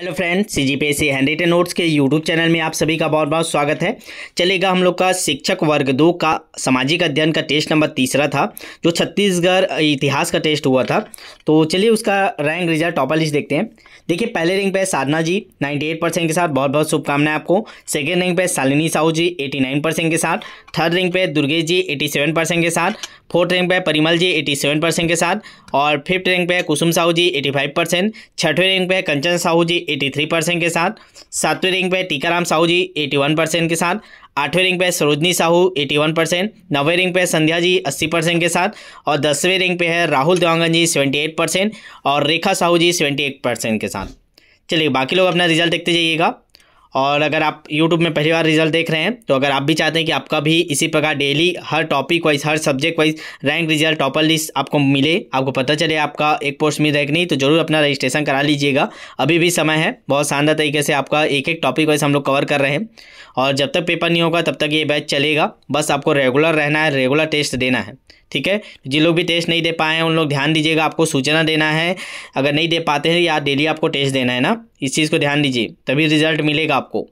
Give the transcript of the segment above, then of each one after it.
hello friends C G P S C hand written notes के YouTube channel में आप सभी का बहुत बहुत स्वागत है चलेगा हम लोग का शिक्षक वर्ग दो का सामाजिक अध्ययन का टेस्ट नंबर तीसरा था जो छत्तीसगढ़ इतिहास का टेस्ट हुआ था तो चलिए उसका रैंक रिजल्ट टॉपर लिस्ट देखते हैं देखिए पहले रैंक पे साधना जी एट परसेंट के साथ बहुत बहुत शुभकामनाएं आपको सेकेंड रैंक पे शालिनी साहू जी नाइन परसेंट के साथ थर्ड रैंक पे दुर्गेश जी सेवन परसेंट के साथ फोर्थ रैंक पे परिमल जी सेवन परसेंट के साथ और फिफ्थ रैंक पे कुसुम साहू जी फाइव परसेंट छठवें रैंक पे कंचन साहू जी 83 परसेंट के साथ सातवें रैंक पे टीकाराम साहू जी 81 परसेंट के साथ आठवें रैंक पे सरोजनी साहू 81 परसेंट नवे रैंक पे संध्या जी 80 परसेंट के साथ और दसवें रैंक पे है राहुल देवांगन जी 78 परसेंट और रेखा साहू जी 78 परसेंट के साथ चलिए बाकी लोग अपना रिजल्ट देखते जाइएगा और अगर आप यूट्यूब में पहली बार रिजल्ट देख रहे हैं तो अगर आप भी चाहते हैं कि आपका भी इसी प्रकार डेली हर टॉपिक वाइज हर subject wise rank result topper list आपको मिले आपको पता चले आपका एक पोस्ट मिल रहा है नहीं तो जरूर अपना रजिस्ट्रेशन करा लीजिएगा अभी भी समय है बहुत शानदार तरीके से आपका एक एक टॉपिक वाइज हम लोग कवर कर रहे हैं और जब तक पेपर नहीं होगा तब तक ये बैच चलेगा बस आपको रेगुलर रहना है रेगुलर टेस्ट देना है ठीक है जिन लोग भी टेस्ट नहीं दे पाए हैं उन लोग ध्यान दीजिएगा आपको सूचना देना है अगर नहीं दे पाते हैं या डेली आपको टेस्ट देना है ना इस चीज़ को ध्यान दीजिए तभी रिजल्ट मिलेगा आपको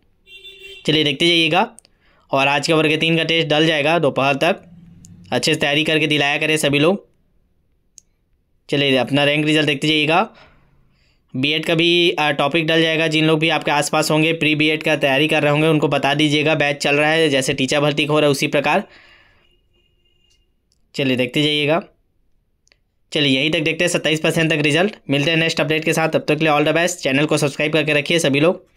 चलिए देखते जाइएगा और आज का वर्ग तीन का टेस्ट डल जाएगा दोपहर तक अच्छे से तैयारी करके दिलाया करें सभी लोग चलिए अपना रैंक रिजल्ट देखते जाइएगा बीएड का भी टॉपिक डल जाएगा जिन लोग भी आपके आसपास होंगे प्री बीएड का तैयारी कर रहे होंगे उनको बता दीजिएगा बैच चल रहा है जैसे टीचर भर्ती हो रहा है उसी प्रकार चलिए देखते जाइएगा चलिए यहीं तक देखते हैं सत्ताईस परसेंट तक रिजल्ट मिलते हैं नेक्स्ट अपडेट के साथ तब तक तो के लिए ऑल द बेस्ट चैनल को सब्सक्राइब करके रखिए सभी लोग